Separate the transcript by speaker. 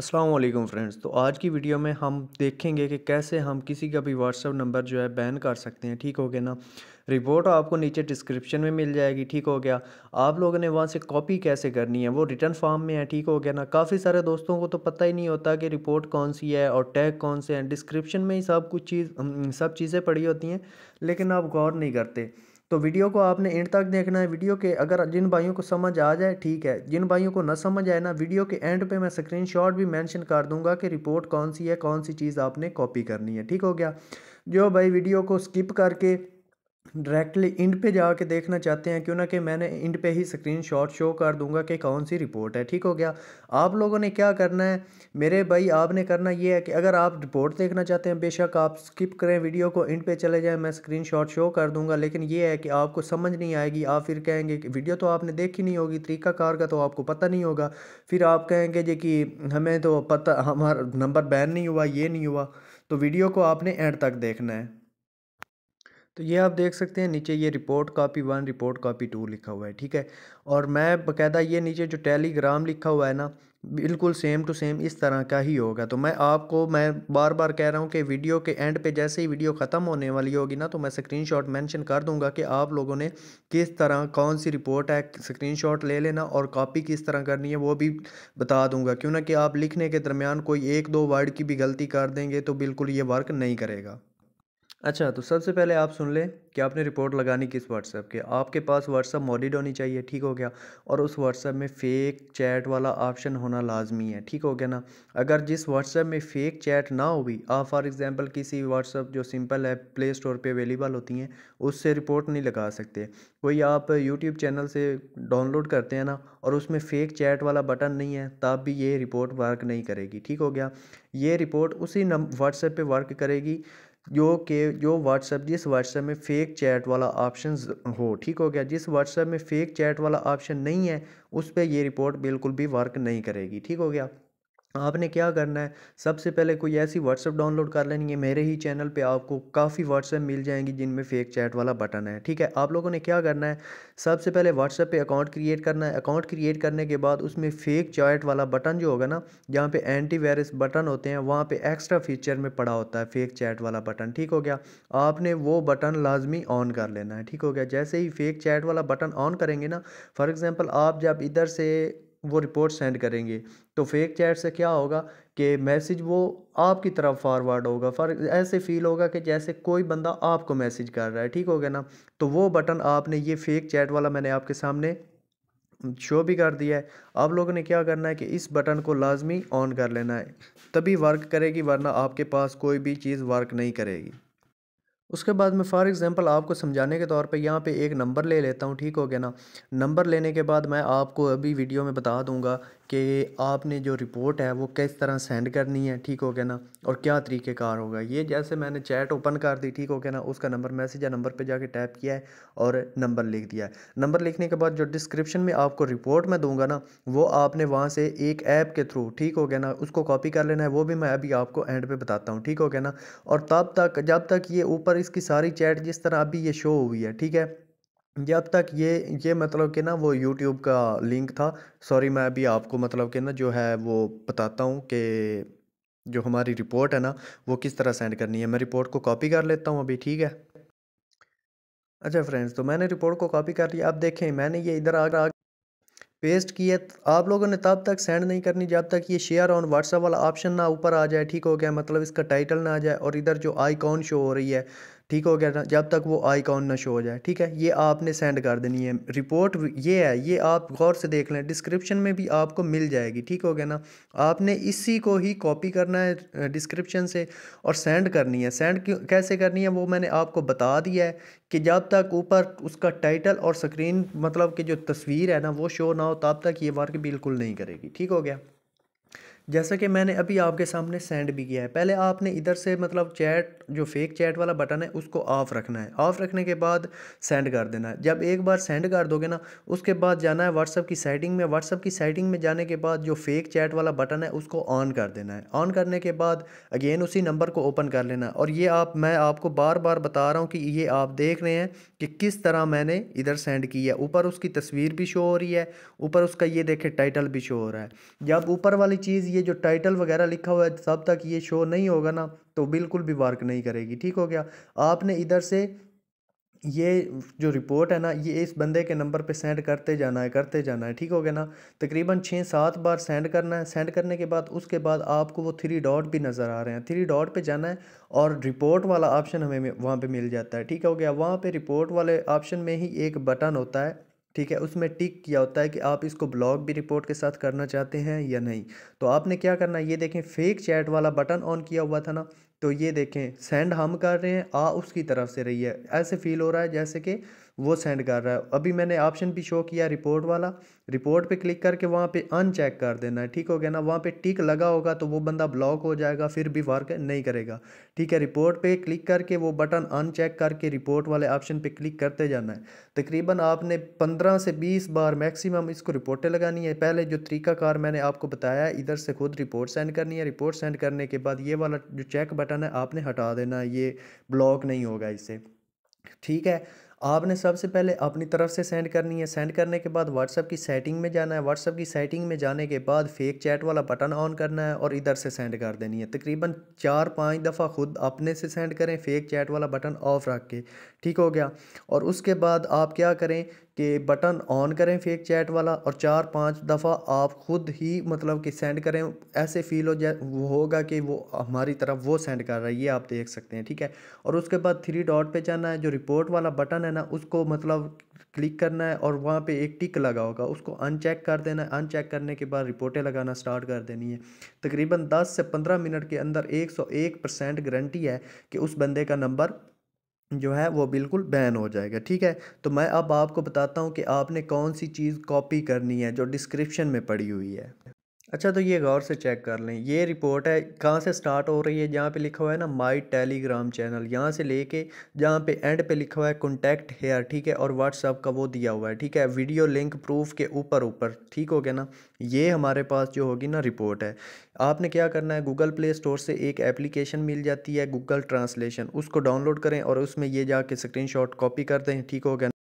Speaker 1: Aslam friends तो आज की वीडियो में हम देखेंगे कि कैसे हम किसी का भी व्हाट्सअप नंबर जो है बैन कर सकते हैं ठीक हो गया ना रिपोर्ट आपको नीचे डिस्क्रिप्शन में मिल जाएगी ठीक हो गया आप लोगों ने वहाँ से कॉपी कैसे करनी है वो रिटर्न फॉर्म में है ठीक हो गया ना काफ़ी सारे दोस्तों को तो पता ही नहीं होता कि रिपोर्ट कौन सी है और टैग कौन से हैं डिस्क्रिप्शन में ही सब कुछ चीज़ सब चीज़ें पड़ी होती हैं लेकिन आप गौर नहीं करते तो वीडियो को आपने एंड तक देखना है वीडियो के अगर जिन भाइयों को समझ आ जाए ठीक है जिन भाइयों को ना समझ आए ना वीडियो के एंड पे मैं स्क्रीनशॉट भी मेंशन कर दूंगा कि रिपोर्ट कौन सी है कौन सी चीज़ आपने कॉपी करनी है ठीक हो गया जो भाई वीडियो को स्किप करके डायरेक्टली इंड पे जाके देखना चाहते हैं क्यों ना कि मैंने इंड पे ही स्क्रीन शॉट शो कर दूंगा कि कौन सी रिपोर्ट है ठीक हो गया आप लोगों ने क्या करना है मेरे भाई आपने करना ये है कि अगर आप रिपोर्ट देखना चाहते हैं बेशक आप स्किप करें वीडियो को इंड पे चले जाएं मैं स्क्रीन शॉट शो कर दूँगा लेकिन ये है कि आपको समझ नहीं आएगी आप फिर कहेंगे कि वीडियो तो आपने देखी नहीं होगी तरीकाकार का तो आपको पता नहीं होगा फिर आप कहेंगे जी कि हमें तो पता हमारा नंबर बैन नहीं हुआ ये नहीं हुआ तो वीडियो को आपने एंड तक देखना है तो ये आप देख सकते हैं नीचे ये report copy one report copy two लिखा हुआ है ठीक है और मैं बकायदा ये नीचे जो टेलीग्राम लिखा हुआ है ना बिल्कुल सेम टू सेम इस तरह का ही होगा तो मैं आपको मैं बार बार कह रहा हूँ कि वीडियो के एंड पे जैसे ही वीडियो ख़त्म होने वाली होगी ना तो मैं स्क्रीनशॉट मेंशन कर दूंगा कि आप लोगों ने किस तरह कौन सी रिपोर्ट है स्क्रीनशॉट ले लेना और कॉपी किस तरह करनी है वो भी बता दूंगा क्यों ना कि आप लिखने के दरमियान कोई एक दो वर्ड की भी गलती कर देंगे तो बिल्कुल ये वर्क नहीं करेगा अच्छा तो सबसे पहले आप सुन लें कि आपने रिपोर्ट लगानी किस व्हाट्सएप के आपके पास व्हाट्सएप मॉडिड होनी चाहिए ठीक हो गया और उस व्हाट्सएप में फ़ेक चैट वाला ऑप्शन होना लाजमी है ठीक हो गया ना अगर जिस व्हाट्सएप में फ़ेक चैट ना भी आप फॉर एग्ज़ाम्पल किसी व्हाट्सएप जो सिंपल है प्ले स्टोर पर अवेलेबल होती हैं उससे रिपोर्ट नहीं लगा सकते कोई आप यूट्यूब चैनल से डाउनलोड करते हैं ना और उसमें फ़ेक चैट वाला बटन नहीं है तब भी ये रिपोर्ट वर्क नहीं करेगी ठीक हो गया ये रिपोर्ट उसी नंबर व्हाट्सएप पे वर्क करेगी जो के जो व्हाट्सएप जिस व्हाट्सएप में फ़ेक चैट वाला ऑप्शन हो ठीक हो गया जिस व्हाट्सएप में फ़ेक चैट वाला ऑप्शन नहीं है उस पर यह रिपोर्ट बिल्कुल भी वर्क नहीं करेगी ठीक हो गया आपने क्या करना है सबसे पहले कोई ऐसी व्हाट्सअप डाउनलोड कर लेनी है मेरे ही चैनल पे आपको काफ़ी व्हाट्सअप मिल जाएंगी जिनमें फेक चैट वाला बटन है ठीक है आप लोगों ने क्या करना है सबसे पहले व्हाट्सएप पे अकाउंट क्रिएट करना है अकाउंट क्रिएट करने के बाद उसमें फेक चैट वाला बटन जो होगा ना जहाँ पे एंटी वायरस बटन होते हैं वहाँ पर एक्स्ट्रा फीचर में पड़ा होता है फेक चैट वाला बटन ठीक हो गया आपने वो बटन लाजमी ऑन कर लेना है ठीक हो गया जैसे ही फेक चैट वाला बटन ऑन करेंगे ना फॉर एग्ज़ाम्पल आप जब इधर से वो रिपोर्ट सेंड करेंगे तो फेक चैट से क्या होगा कि मैसेज वो आपकी तरफ फॉरवर्ड होगा फॉर ऐसे फील होगा कि जैसे कोई बंदा आपको मैसेज कर रहा है ठीक हो गया ना तो वो बटन आपने ये फेक चैट वाला मैंने आपके सामने शो भी कर दिया है आप लोगों ने क्या करना है कि इस बटन को लाजमी ऑन कर लेना है तभी वर्क करेगी वरना आपके पास कोई भी चीज़ वर्क नहीं करेगी उसके बाद मैं फ़ॉर एग्ज़ाम्पल आपको समझाने के तौर पे यहाँ पे एक नंबर ले लेता हूँ ठीक हो गया ना नंबर लेने के बाद मैं आपको अभी वीडियो में बता दूंगा कि आपने जो रिपोर्ट है वो किस तरह सेंड करनी है ठीक हो गया ना और क्या तरीक़ेकार होगा ये जैसे मैंने चैट ओपन कर दी ठीक हो गया ना उसका नंबर मैसेज या नंबर पे जाके टैप किया है और नंबर लिख दिया है नंबर लिखने के बाद जो डिस्क्रिप्शन में आपको रिपोर्ट मैं दूंगा ना वो आपने वहाँ से एक ऐप के थ्रू ठीक हो गया ना उसको कॉपी कर लेना है वो भी मैं अभी आपको एंड पर बताता हूँ ठीक हो गया ना और तब तक जब तक ये ऊपर इसकी सारी चैट जिस तरह अभी ये शो हुई है ठीक है जब तक ये ये मतलब कि ना वो यूट्यूब का लिंक था सॉरी मैं अभी आपको मतलब कि ना जो है वो बताता हूँ कि जो हमारी रिपोर्ट है ना वो किस तरह सेंड करनी है मैं रिपोर्ट को कॉपी कर लेता हूँ अभी ठीक है अच्छा फ्रेंड्स तो मैंने रिपोर्ट को कॉपी कर लिया अब देखें मैंने ये इधर आ, आ पेस्ट की है आप लोगों ने तब तक सेंड नहीं करनी जब तक ये शेयर ऑन व्हाट्सअप वाला ऑप्शन ना ऊपर आ जाए ठीक हो गया मतलब इसका टाइटल ना आ जाए और इधर जो आइकॉन शो हो रही है ठीक हो गया ना जब तक वो आइकॉन ना शो हो जाए ठीक है ये आपने सेंड कर देनी है रिपोर्ट ये है ये आप गौर से देख लें डिस्क्रिप्शन में भी आपको मिल जाएगी ठीक हो गया ना आपने इसी को ही कॉपी करना है डिस्क्रिप्शन से और सेंड करनी है सेंड क्यों कैसे करनी है वो मैंने आपको बता दिया है कि जब तक ऊपर उसका टाइटल और स्क्रीन मतलब कि जो तस्वीर है ना वो शो ना हो तब तक ये वर्क बिल्कुल नहीं करेगी ठीक हो गया जैसा कि मैंने अभी आपके सामने सेंड भी किया है पहले आपने इधर से मतलब चैट जो फेक चैट वाला बटन है उसको ऑफ़ रखना है ऑफ़ रखने के बाद सेंड कर देना है जब एक बार सेंड कर दोगे ना उसके बाद जाना है व्हाट्सअप की सेटिंग में व्हाट्सअप की सेटिंग में जाने के बाद जो फेक चैट वाला बटन है उसको ऑन कर देना है ऑन करने के बाद अगेन उसी नंबर को ओपन कर लेना और ये आप मैं आपको बार बार बता रहा हूँ कि ये आप देख रहे हैं कि किस तरह मैंने इधर सेंड की है ऊपर उसकी तस्वीर भी शो हो रही है ऊपर उसका ये देखे टाइटल भी शो हो रहा है जब ऊपर वाली चीज़ ये जो टाइटल वगैरह लिखा हुआ है तब तक ये शो नहीं होगा ना तो बिल्कुल भी वर्क नहीं करेगी ठीक हो गया आपने इधर से ये जो रिपोर्ट है ना ये इस बंदे के नंबर पे सेंड करते जाना है करते जाना है ठीक हो गया ना तकरीबन छः सात बार सेंड करना है सेंड करने के बाद उसके बाद आपको वो थ्री डॉट भी नज़र आ रहे हैं थ्री डॉट पे जाना है और रिपोर्ट वाला ऑप्शन हमें वहाँ पे मिल जाता है ठीक हो गया वहाँ पे रिपोर्ट वाले ऑप्शन में ही एक बटन होता है ठीक है उसमें टिक किया होता है कि आप इसको ब्लॉग भी रिपोर्ट के साथ करना चाहते हैं या नहीं तो आपने क्या करना ये देखें फेक चैट वाला बटन ऑन किया हुआ था ना तो ये देखें सेंड हम कर रहे हैं आ उसकी तरफ से रही है ऐसे फील हो रहा है जैसे कि वो सेंड कर रहा है अभी मैंने ऑप्शन भी शो किया रिपोर्ट वाला रिपोर्ट पे क्लिक करके वहाँ पे अनचेक कर देना है ठीक हो गया ना वहाँ पे टिक लगा होगा तो वो बंदा ब्लॉक हो जाएगा फिर भी वर्क नहीं करेगा ठीक है रिपोर्ट पे क्लिक करके वो बटन अनचेक करके रिपोर्ट वाले ऑप्शन पे क्लिक करते जाना है तकरीबन आपने पंद्रह से बीस बार मैक्सिमम इसको रिपोर्टें लगानी है पहले जो तरीकाकार मैंने आपको बताया इधर से खुद रिपोर्ट सेंड करनी है रिपोर्ट सेंड करने के बाद ये वाला जो चेक बटन है आपने हटा देना है ये ब्लॉक नहीं होगा इससे ठीक है आपने सबसे पहले अपनी तरफ से सेंड करनी है सेंड करने के बाद व्हाट्सअप की सेटिंग में जाना है व्हाट्सअप की सेटिंग में जाने के बाद फेक चैट वाला बटन ऑन करना है और इधर से सेंड कर देनी है तकरीबन चार पाँच दफ़ा खुद अपने से सेंड करें फेक चैट वाला बटन ऑफ रख के ठीक हो गया और उसके बाद आप क्या करें कि बटन ऑन करें फेक चैट वाला और चार पांच दफ़ा आप ख़ुद ही मतलब कि सेंड करें ऐसे फील हो जाए वो होगा कि वो हमारी तरफ वो सेंड कर रहा है ये आप देख सकते हैं ठीक है और उसके बाद थ्री डॉट पे जाना है जो रिपोर्ट वाला बटन है ना उसको मतलब क्लिक करना है और वहाँ पे एक टिक लगा होगा उसको अनचेक कर देना है अनचेक करने के बाद रिपोर्टें लगाना स्टार्ट कर देनी है तकरीबन 10 से 15 मिनट के अंदर 101 परसेंट गारंटी है कि उस बंदे का नंबर जो है वो बिल्कुल बैन हो जाएगा ठीक है तो मैं अब आपको बताता हूँ कि आपने कौन सी चीज़ कॉपी करनी है जो डिस्क्रिप्शन में पड़ी हुई है अच्छा तो ये गौर से चेक कर लें ये रिपोर्ट है कहाँ से स्टार्ट हो रही है जहाँ पे लिखा हुआ है ना माय टेलीग्राम चैनल यहाँ से लेके जहाँ पे एंड पे लिखा हुआ है कॉन्टैक्ट हेयर ठीक है और व्हाट्सअप का वो दिया हुआ है ठीक है वीडियो लिंक प्रूफ के ऊपर ऊपर ठीक हो गया ना ये हमारे पास जो होगी ना रिपोर्ट है आपने क्या करना है गूगल प्ले स्टोर से एक एप्लीकेशन मिल जाती है गूगल ट्रांसलेशन उसको डाउनलोड करें और उसमें ये जाके स्क्रीन कॉपी कर दें ठीक हो गया